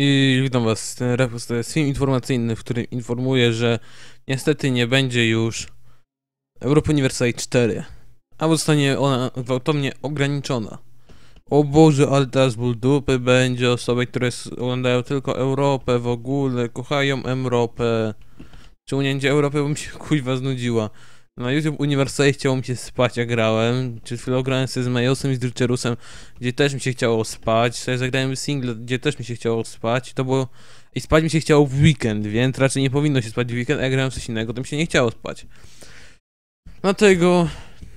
I witam was, ten Refus to jest film informacyjny, w którym informuję, że niestety nie będzie już Europa Universalis 4, a zostanie ona gwałtownie ograniczona. O Boże, ale teraz ból dupy będzie osoby, które oglądają tylko Europę w ogóle, kochają Europę. Czy unięcie Europy, bo mi się kuźwa znudziła na YouTube Uniwersale chciało mi się spać, jak grałem. Czy chwilę grałem sobie z Majosem i z Drilcherusem, gdzie też mi się chciało spać. Sobie zagrałem single, gdzie też mi się chciało spać. To było... I spać mi się chciało w weekend, więc raczej nie powinno się spać w weekend, a jak grałem coś innego, to mi się nie chciało spać. Dlatego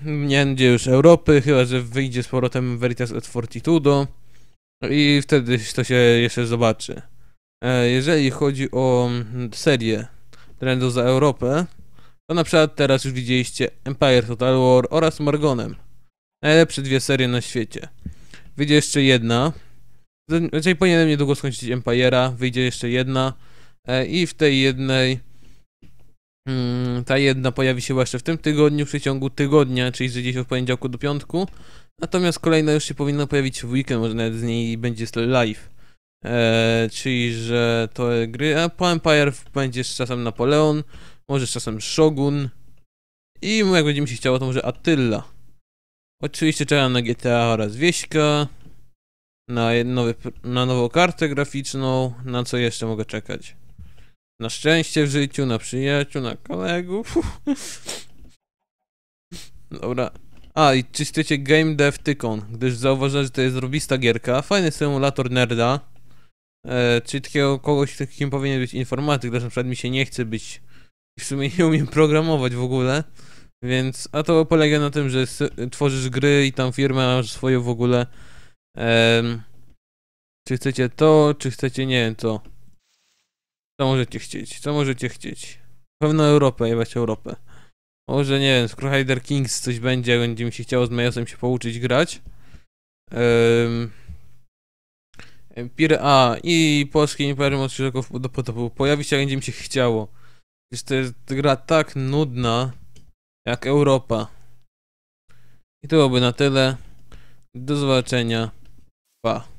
nie będzie już Europy, chyba że wyjdzie z powrotem Veritas at Fortitudo i wtedy to się jeszcze zobaczy. E, jeżeli chodzi o mm, serię Trendu za Europę, to na przykład teraz już widzieliście Empire Total War oraz Margonem. Najlepsze dwie serie na świecie. Wyjdzie jeszcze jedna. Raczej powinienem niedługo skończyć Empire'a. Wyjdzie jeszcze jedna. E, I w tej jednej... Mm, ta jedna pojawi się właśnie w tym tygodniu, w przeciągu tygodnia, czyli gdzieś od poniedziałku do piątku. Natomiast kolejna już się powinna pojawić w weekend, może nawet z niej będzie live. E, czyli, że to gry, a po Empire będzie czasem Napoleon, może czasem Shogun i jak będzie mi się chciało, to może Attila. Oczywiście czekam na GTA oraz Wieśka, na, nowy, na nową kartę graficzną, na co jeszcze mogę czekać. Na szczęście w życiu, na przyjaciół, na kolegów. Dobra. A, i czy Game Dev Tycoon? gdyż zauważyłem, że to jest robista gierka, fajny symulator nerda czy e, czyli takiego kogoś, kim powinien być informatyk, gdyż na przykład mi się nie chce być w sumie nie umiem programować w ogóle, więc, a to polega na tym, że tworzysz gry i tam firmę masz swoją w ogóle. Ehm, czy chcecie to, czy chcecie nie wiem to. Co możecie chcieć, co możecie chcieć. Pewno Europę, jebać Europę. Może nie wiem, z Crusader Kings coś będzie, będzie mi się chciało z Majosem się pouczyć grać. Ehm, Pier A i polskie Imperium od do Potopu pojawi się, jak będzie mi się chciało. Przecież to jest gra tak nudna, jak Europa. I to byłoby na tyle. Do zobaczenia. Pa.